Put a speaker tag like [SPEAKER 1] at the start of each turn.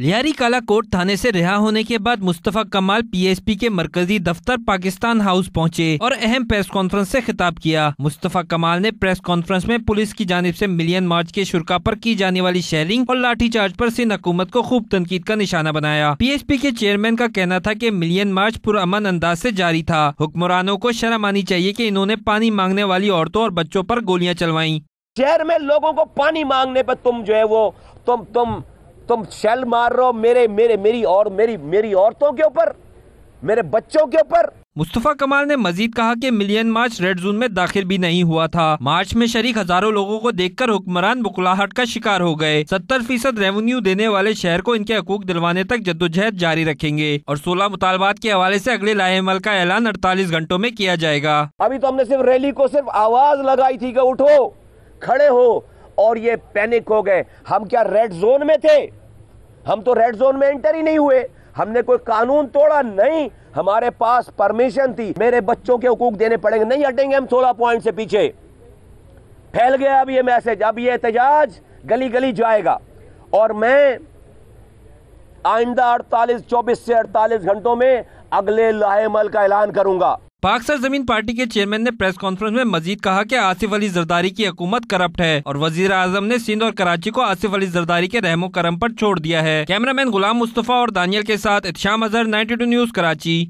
[SPEAKER 1] लियारी काला कोट थाने से रिहा होने के बाद मुस्तफ़ा कमाल पीएसपी के मरकजी दफ्तर पाकिस्तान हाउस पहुंचे और अहम प्रेस कॉन्फ्रेंस से खिताब किया मुस्तफ़ा कमाल ने प्रेस कॉन्फ्रेंस में पुलिस की जानब से मिलियन मार्च के शुरा पर की जाने वाली शेयरिंग और लाठीचार्ज पर सिंध हुकूमत को खूब तनकीद का निशाना बनाया पी के चेयरमैन का कहना था की मिलियन मार्च पुरान अंदाज ऐसी जारी था हुक्मरानों को शर्म आनी चाहिए की इन्होंने पानी मांगने वाली औरतों और बच्चों आरोप गोलियाँ चलवाई
[SPEAKER 2] शहर में लोगों को पानी मांगने पर तुम जो है वो तुम तुम तुम शैल मार रहे हो मेरे मेरे मेरी और मेरी मेरी औरतों के ऊपर मेरे बच्चों के ऊपर
[SPEAKER 1] मुस्तफ़ा कमाल ने मजीद कहा कि मिलियन मार्च रेड जोन में दाखिल भी नहीं हुआ था मार्च में शरीक हजारों लोगों को देखकर हुक्मरान बुकलाहट का शिकार हो गए सत्तर फीसद रेवेन्यू देने वाले शहर को इनके हकूक दिलवाने तक जद्दोजहद जारी रखेंगे और सोलह मुतालबात के हवाले ऐसी अगले लाहेमल का ऐलान अड़तालीस घंटों में किया जाएगा
[SPEAKER 2] अभी तो हमने सिर्फ रैली को सिर्फ आवाज लगाई थी उठो खड़े हो और ये पैनिक हो गए हम क्या रेड जोन में थे हम तो रेड जोन में एंटर ही नहीं हुए हमने कोई कानून तोड़ा नहीं हमारे पास परमिशन थी मेरे बच्चों के हकूक देने पड़ेंगे नहीं हटेंगे हम सोलह पॉइंट से पीछे फैल गया अब ये मैसेज अब ये एहतजाज गली गली जाएगा और मैं आइंदा अड़तालीस चौबीस से अड़तालीस घंटों में अगले लाहेमल का ऐलान करूंगा पाक सर जमीन
[SPEAKER 1] पार्टी के चेयरमैन ने प्रेस कॉन्फ्रेंस में मजीद कहा कि आसिफ अली जरदारी की हुकूमत करप्ट है और वजीर आजम ने सिंध और कराची को आसिफ अली जरदारी के रहमो करम पर छोड़ दिया है कैमरामैन गुलाम मुस्तफ़ा और दानियल के साथ इतशाम अजहर 92 न्यूज़ कराची